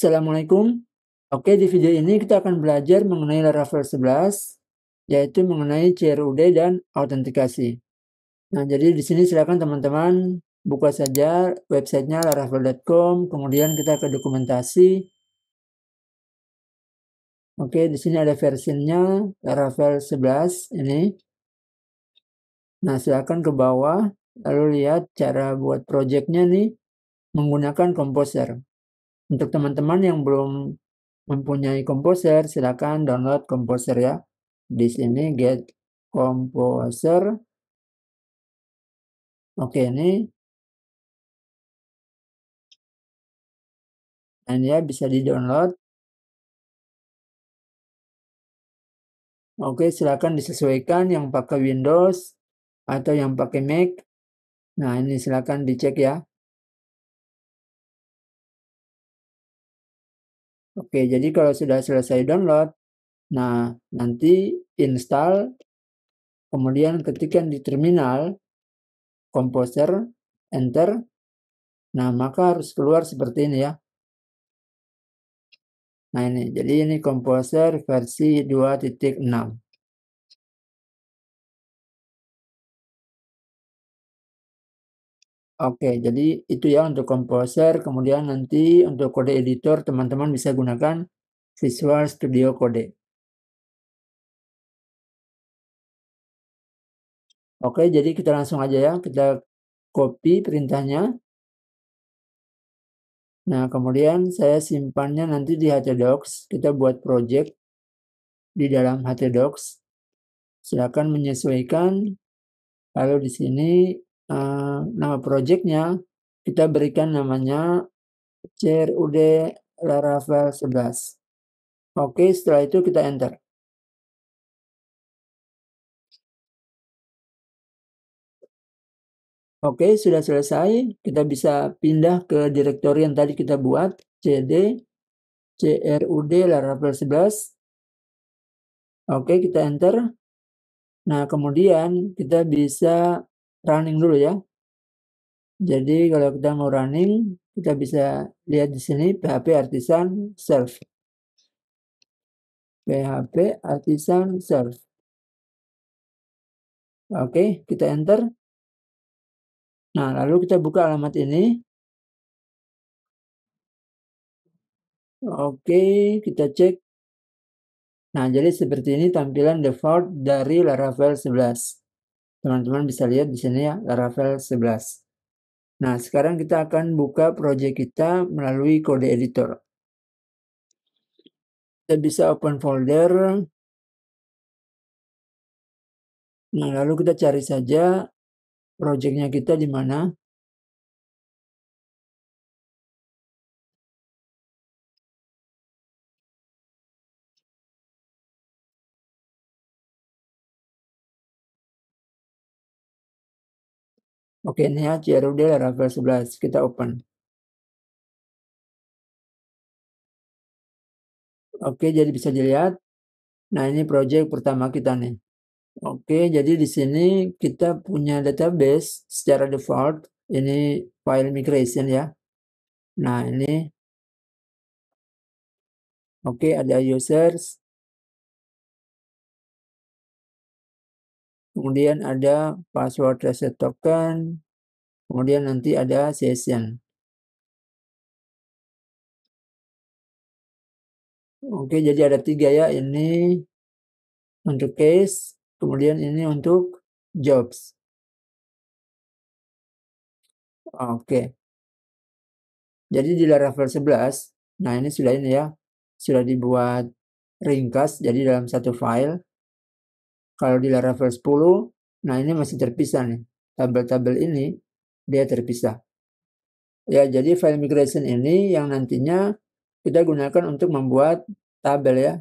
Assalamualaikum. Oke, di video ini kita akan belajar mengenai Laravel 11, yaitu mengenai CRUD dan autentikasi. Nah, jadi di sini silakan teman-teman buka saja websitenya laravel.com, kemudian kita ke dokumentasi. Oke, di sini ada versinya Laravel 11 ini. Nah, silakan ke bawah, lalu lihat cara buat projectnya nih menggunakan Composer. Untuk teman-teman yang belum mempunyai komposer, silakan download komposer ya. Di sini get komposer. Oke, ini dan ya bisa di-download. Oke, silakan disesuaikan yang pakai Windows atau yang pakai Mac. Nah, ini silakan dicek ya. Oke, jadi kalau sudah selesai download, nah nanti install, kemudian ketikkan di terminal, composer enter, nah maka harus keluar seperti ini ya. Nah ini, jadi ini composer versi 2.6. Oke, jadi itu ya untuk komposer. Kemudian nanti untuk kode editor teman-teman bisa gunakan Visual Studio Code. Oke, jadi kita langsung aja ya. Kita copy perintahnya. Nah, kemudian saya simpannya nanti di HTDocs. Kita buat project di dalam HTDocs. Silakan menyesuaikan. Lalu di sini uh, nama projectnya kita berikan namanya CRUD Laravel 11. Oke, setelah itu kita enter. Oke, sudah selesai. Kita bisa pindah ke direktori yang tadi kita buat, CD, CRUD Laravel 11. Oke, kita enter. Nah, kemudian kita bisa running dulu ya. Jadi kalau kita mau running, kita bisa lihat di sini PHP artisan self. PHP artisan self. Oke, kita enter. Nah, lalu kita buka alamat ini. Oke, kita cek. Nah, jadi seperti ini tampilan default dari Laravel 11. Teman-teman bisa lihat di sini ya, Laravel 11. Nah, sekarang kita akan buka project kita melalui kode editor. Kita bisa open folder. Nah, lalu kita cari saja projectnya kita di mana. Oke, ini ya CRUD level 11. Kita open. Oke, jadi bisa dilihat. Nah, ini project pertama kita nih. Oke, jadi di sini kita punya database secara default. Ini file migration ya. Nah, ini. Oke, ada users. kemudian ada password reset token, kemudian nanti ada session. Oke, jadi ada tiga ya. Ini untuk case, kemudian ini untuk jobs. Oke. Jadi di level 11, nah ini sudah ini ya, sudah dibuat ringkas jadi dalam satu file. Kalau di Laravel 10, nah ini masih terpisah nih. Tabel-tabel ini dia terpisah. Ya, jadi file migration ini yang nantinya kita gunakan untuk membuat tabel ya.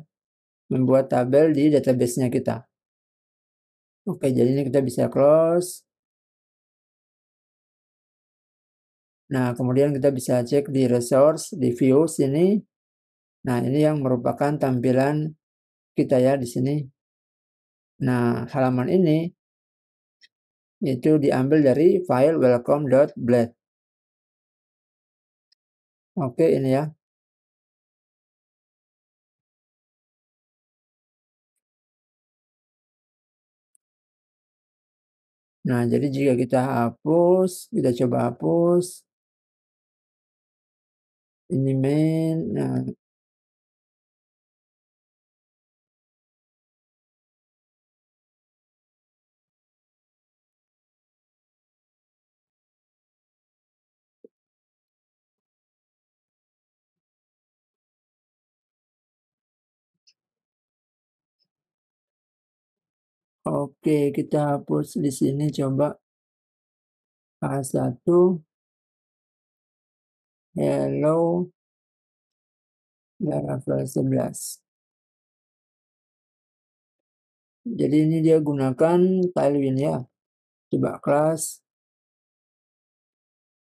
Membuat tabel di database-nya kita. Oke, jadi ini kita bisa close. Nah, kemudian kita bisa cek di resource, di view sini. Nah, ini yang merupakan tampilan kita ya di sini. Nah, halaman ini itu diambil dari file welcome.blade. Oke, ini ya. Nah, jadi jika kita hapus, kita coba hapus. Ini main, nah, Oke, kita hapus di sini coba. A1. Hello. Laravel 11. Jadi ini dia gunakan Tailwind ya. Coba kelas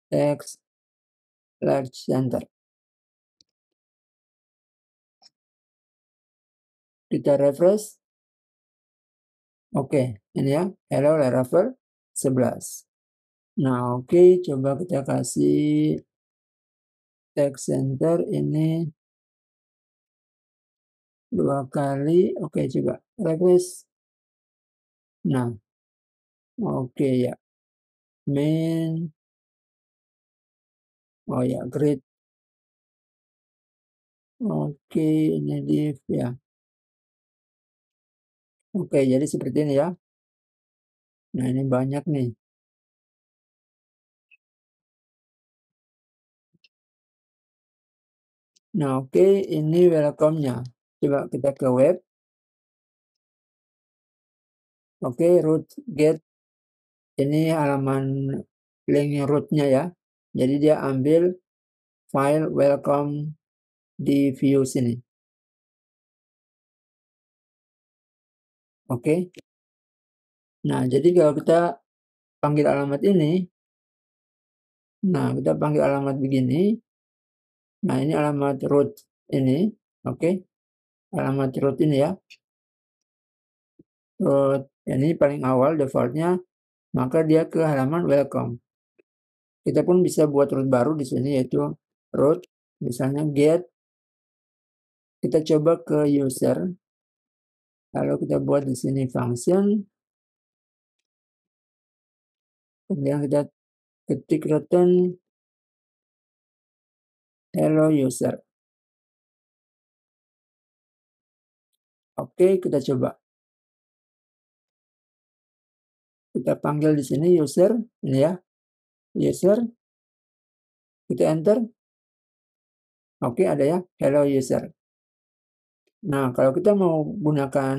X large center. Kita refresh. Oke, ini ya. Hello Laravel 11. Nah, oke, okay, coba kita kasih text center ini dua kali. Oke, okay, coba request. Nah, oke okay, ya. Main. Oh ya, great Oke, ini div ya. Oke, jadi seperti ini ya. Nah, ini banyak nih. Nah, oke, ini welcome-nya. Coba kita ke web. Oke, root get. Ini halaman link root-nya ya. Jadi dia ambil file welcome di view sini. Oke. Nah, jadi kalau kita panggil alamat ini nah, kita panggil alamat begini. Nah, ini alamat root ini, oke. Alamat root ini ya. Root ini paling awal defaultnya, maka dia ke halaman welcome. Kita pun bisa buat root baru di sini yaitu root misalnya get kita coba ke user Lalu kita buat di sini function. Kemudian kita ketik return hello user. Oke, kita coba. Kita panggil di sini user, ini ya. User. Kita enter. Oke, ada ya. Hello user. Nah, kalau kita mau gunakan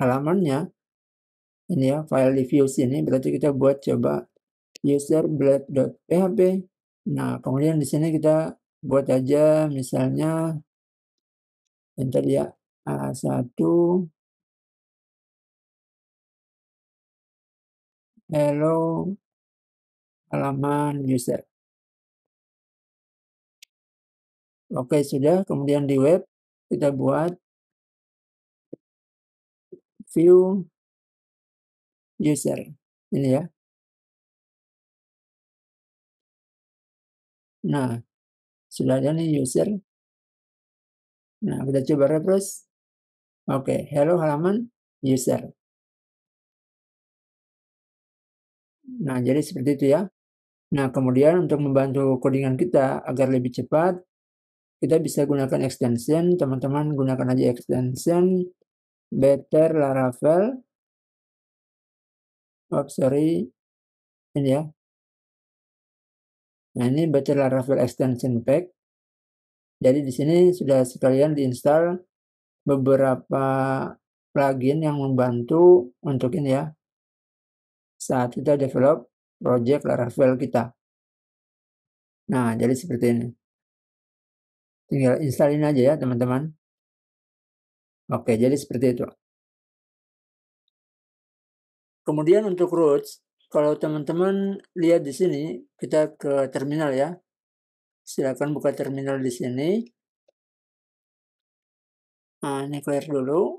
halamannya, ini ya, file views ini, berarti kita buat coba user blade.php. Nah, kemudian di sini kita buat aja misalnya enter ya A1 hello halaman user. Oke, sudah. Kemudian di web kita buat view user ini ya. Nah, sudah ada user. Nah, kita coba refresh. Oke, hello halaman user. Nah, jadi seperti itu ya. Nah, kemudian untuk membantu codingan kita agar lebih cepat, kita bisa gunakan extension teman-teman gunakan aja extension better laravel oh sorry ini ya nah ini better laravel extension pack jadi di sini sudah sekalian diinstal beberapa plugin yang membantu untuk ini ya saat kita develop project laravel kita nah jadi seperti ini tinggal installin aja ya teman-teman oke jadi seperti itu kemudian untuk routes kalau teman-teman lihat di sini kita ke terminal ya silakan buka terminal di sini nah ini clear dulu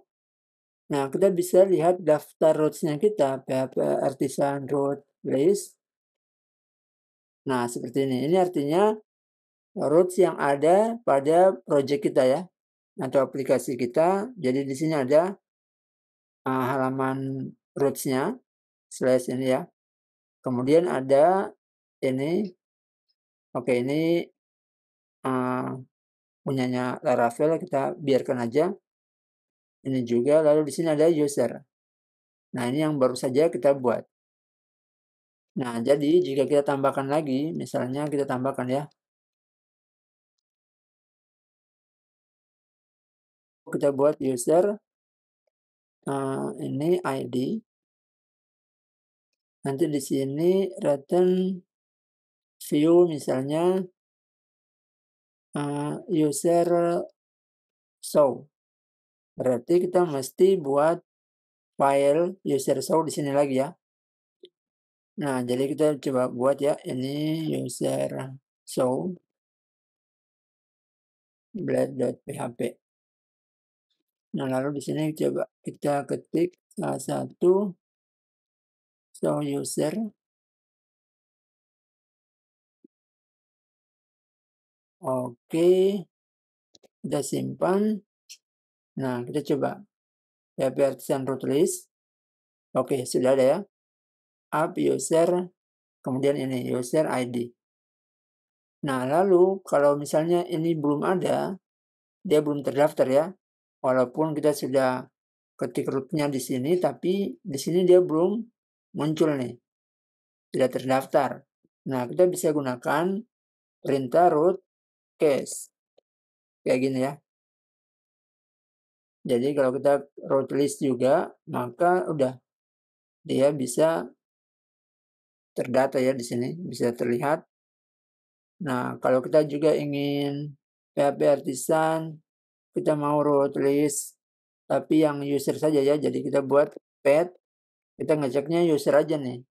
nah kita bisa lihat daftar rootsnya kita php artisan root list Nah, seperti ini. Ini artinya Roots yang ada pada project kita ya atau aplikasi kita. Jadi di sini ada uh, halaman rootsnya slash ini ya. Kemudian ada ini, oke okay, ini uh, punyanya Laravel kita biarkan aja. Ini juga lalu di sini ada user. Nah ini yang baru saja kita buat. Nah jadi jika kita tambahkan lagi, misalnya kita tambahkan ya kita buat user uh, ini ID nanti di sini return view misalnya uh, user show berarti kita mesti buat file user show di sini lagi ya nah jadi kita coba buat ya ini user show blade.php Nah, lalu di sini coba kita ketik salah satu show user. Oke, kita simpan. Nah, kita coba PP ya, artisan root list. Oke, sudah ada ya. App user, kemudian ini user ID. Nah, lalu kalau misalnya ini belum ada, dia belum terdaftar ya. Walaupun kita sudah ketik rootnya di sini, tapi di sini dia belum muncul nih. Tidak terdaftar. Nah, kita bisa gunakan perintah root case. Kayak gini ya. Jadi kalau kita root list juga, maka udah dia bisa terdata ya di sini, bisa terlihat. Nah, kalau kita juga ingin PHP artisan kita mau root list tapi yang user saja ya jadi kita buat pet kita ngeceknya user aja nih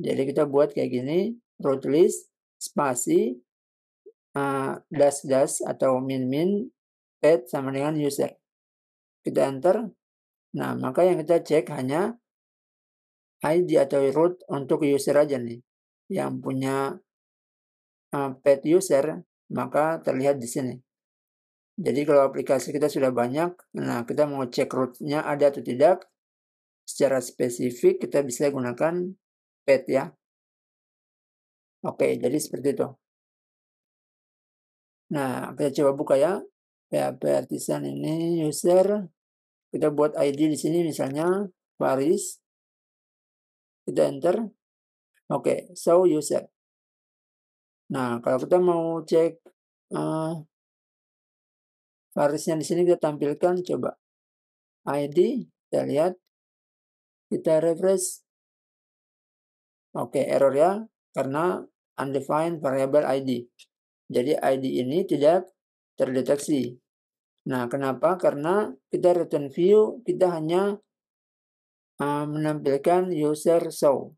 jadi kita buat kayak gini root list spasi uh, eh, dash dash atau min min pet sama dengan user kita enter nah maka yang kita cek hanya ID atau root untuk user aja nih yang punya uh, pet user maka terlihat di sini jadi kalau aplikasi kita sudah banyak, nah kita mau cek rootnya ada atau tidak, secara spesifik kita bisa gunakan pet ya. Oke, jadi seperti itu. Nah, kita coba buka ya. PHP artisan ini user. Kita buat ID di sini misalnya Paris. Kita enter. Oke, so user. Nah, kalau kita mau cek uh, varisnya di sini kita tampilkan coba ID, kita lihat, kita refresh. Oke, error ya, karena undefined variable ID. Jadi ID ini tidak terdeteksi. Nah, kenapa? Karena kita return view, kita hanya uh, menampilkan user show.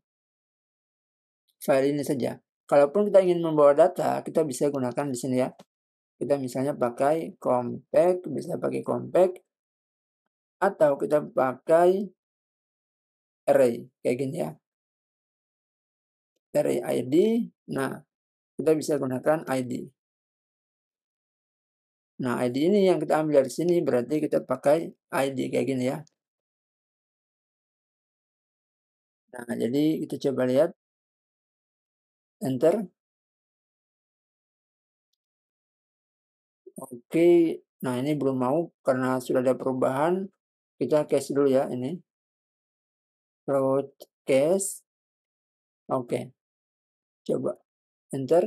File ini saja. Kalaupun kita ingin membawa data, kita bisa gunakan di sini ya. Kita misalnya pakai compact, bisa pakai compact, atau kita pakai array, kayak gini ya. Array ID, nah kita bisa gunakan ID. Nah, ID ini yang kita ambil dari sini, berarti kita pakai ID kayak gini ya. Nah, jadi kita coba lihat. Enter. Oke. Nah, ini belum mau karena sudah ada perubahan. Kita cache dulu ya ini. Load cache. Oke. Coba enter.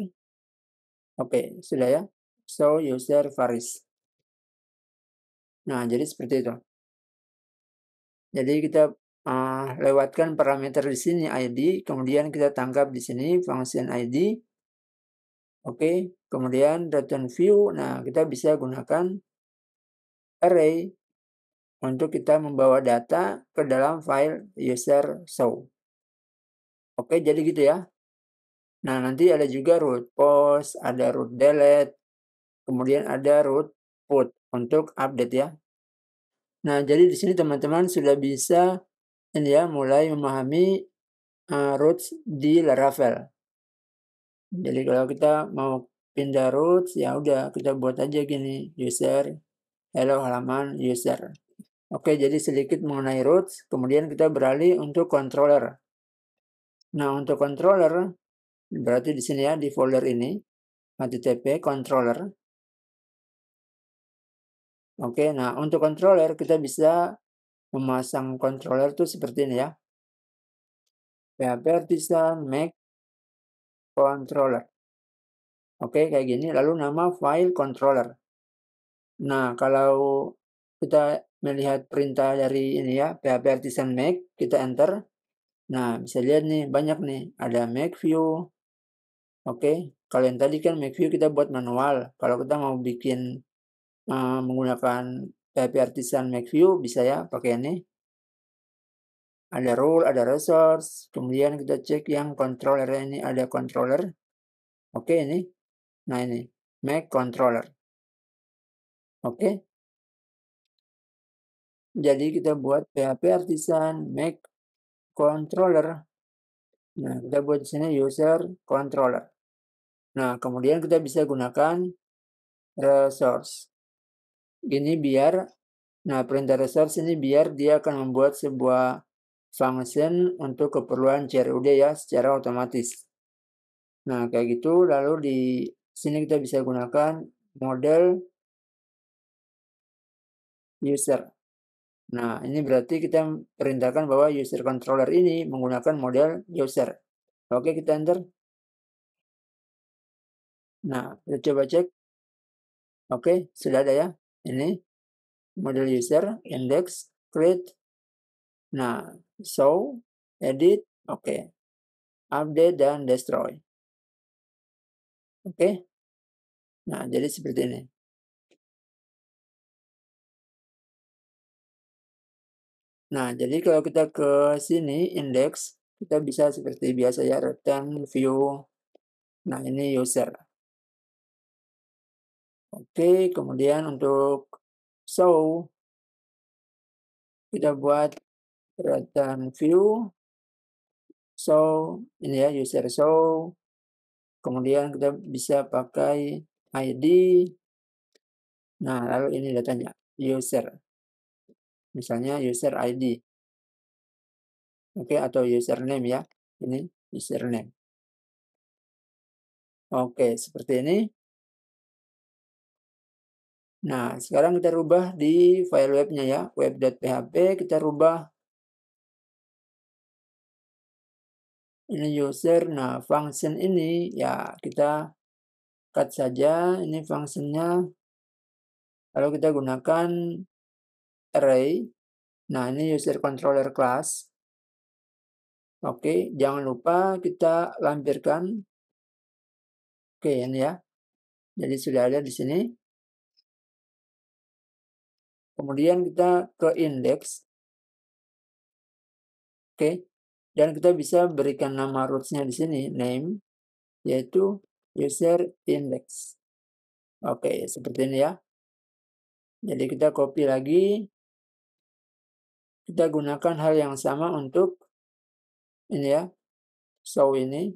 Oke, sudah ya. So user Faris. Nah, jadi seperti itu. Jadi kita uh, lewatkan parameter di sini ID, kemudian kita tangkap di sini function ID. Oke, Kemudian return view, nah kita bisa gunakan array untuk kita membawa data ke dalam file user show. Oke, jadi gitu ya. Nah, nanti ada juga root post, ada root delete, kemudian ada root put untuk update ya. Nah, jadi di sini teman-teman sudah bisa ini ya mulai memahami uh, roots di Laravel. Jadi kalau kita mau pindah root ya udah kita buat aja gini user hello halaman user oke jadi sedikit mengenai root kemudian kita beralih untuk controller nah untuk controller berarti di sini ya di folder ini http controller oke nah untuk controller kita bisa memasang controller tuh seperti ini ya php artisan make controller Oke, kayak gini. Lalu nama file controller. Nah, kalau kita melihat perintah dari ini ya, PHP artisan make, kita enter. Nah, bisa lihat nih, banyak nih. Ada make view. Oke, okay. kalian tadi kan make view kita buat manual. Kalau kita mau bikin uh, menggunakan PHP artisan make view, bisa ya pakai ini. Ada rule ada resource. Kemudian kita cek yang controller ini ada controller. Oke, ini nah ini make controller oke okay? jadi kita buat php artisan make controller nah kita buat di sini user controller nah kemudian kita bisa gunakan resource ini biar nah perintah resource ini biar dia akan membuat sebuah function untuk keperluan CRUD ya secara otomatis. Nah, kayak gitu lalu di sini kita bisa gunakan model user. Nah, ini berarti kita perintahkan bahwa user controller ini menggunakan model user. Oke, kita enter. Nah, kita coba cek. Oke, sudah ada ya. Ini model user, index, create. Nah, show, edit, oke. Update dan destroy. Oke. Nah, jadi seperti ini. Nah, jadi kalau kita ke sini indeks, kita bisa seperti biasa ya return view. Nah, ini user. Oke, kemudian untuk show kita buat return view. Show ini ya user show Kemudian kita bisa pakai ID. Nah, lalu ini datanya, user. Misalnya user ID. Oke, atau username ya. Ini username. Oke, seperti ini. Nah, sekarang kita rubah di file webnya ya. Web.php kita rubah ini user nah function ini ya kita cut saja ini functionnya lalu kita gunakan array nah ini user controller class oke jangan lupa kita lampirkan oke ini ya jadi sudah ada di sini kemudian kita ke index oke dan kita bisa berikan nama rootsnya di sini name yaitu user index oke seperti ini ya jadi kita copy lagi kita gunakan hal yang sama untuk ini ya show ini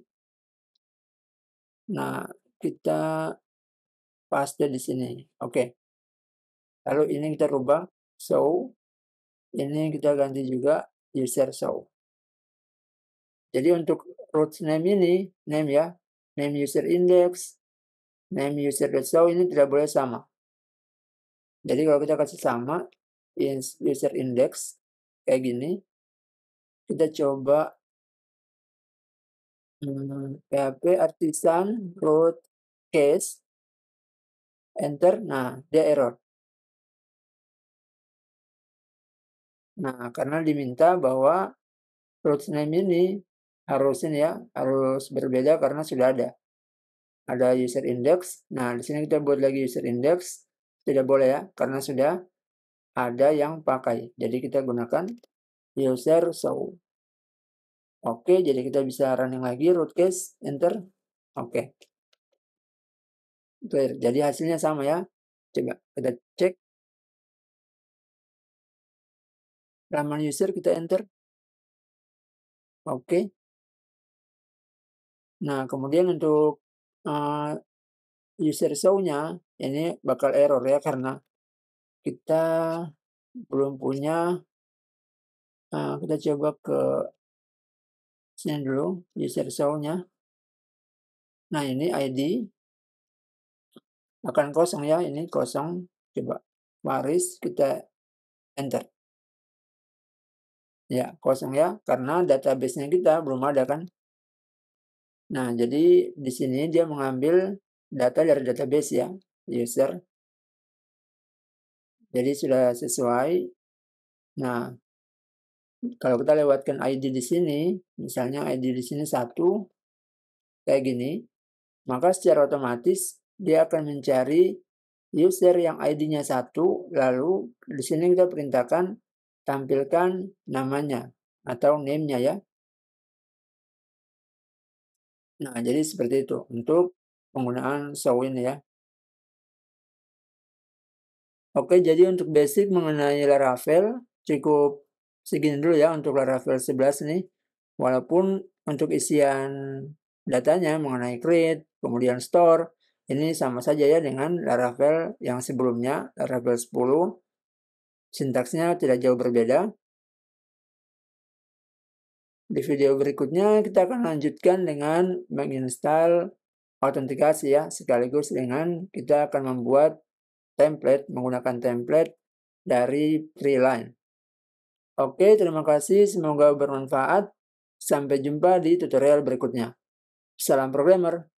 nah kita paste di sini oke lalu ini kita rubah show ini kita ganti juga user show jadi untuk root name ini, name ya, name user index, name user result ini tidak boleh sama. Jadi kalau kita kasih sama user index kayak gini, kita coba hmm, php artisan root case enter, nah dia error. Nah, karena diminta bahwa root name ini harus ini ya harus berbeda karena sudah ada ada user index nah di sini kita buat lagi user index tidak boleh ya karena sudah ada yang pakai jadi kita gunakan user show oke jadi kita bisa running lagi root case enter oke clear jadi hasilnya sama ya coba kita cek laman user kita enter. Oke. Okay. Nah, kemudian untuk uh, user show-nya ini bakal error ya karena kita belum punya uh, kita coba ke sini dulu user show-nya. Nah, ini ID akan kosong ya, ini kosong. Coba baris kita enter. Ya, kosong ya karena database-nya kita belum ada kan. Nah, jadi di sini dia mengambil data dari database ya, user. Jadi sudah sesuai. Nah, kalau kita lewatkan ID di sini, misalnya ID di sini satu, kayak gini, maka secara otomatis dia akan mencari user yang ID-nya satu, lalu di sini kita perintahkan tampilkan namanya atau name-nya ya. Nah, jadi seperti itu untuk penggunaan sawin ya. Oke, jadi untuk basic mengenai Laravel cukup segini dulu ya untuk Laravel 11 ini. Walaupun untuk isian datanya mengenai create, kemudian store, ini sama saja ya dengan Laravel yang sebelumnya, Laravel 10. Sintaksnya tidak jauh berbeda. Di video berikutnya kita akan lanjutkan dengan menginstal autentikasi ya, sekaligus dengan kita akan membuat template menggunakan template dari Freeline. Oke, terima kasih, semoga bermanfaat. Sampai jumpa di tutorial berikutnya. Salam programmer.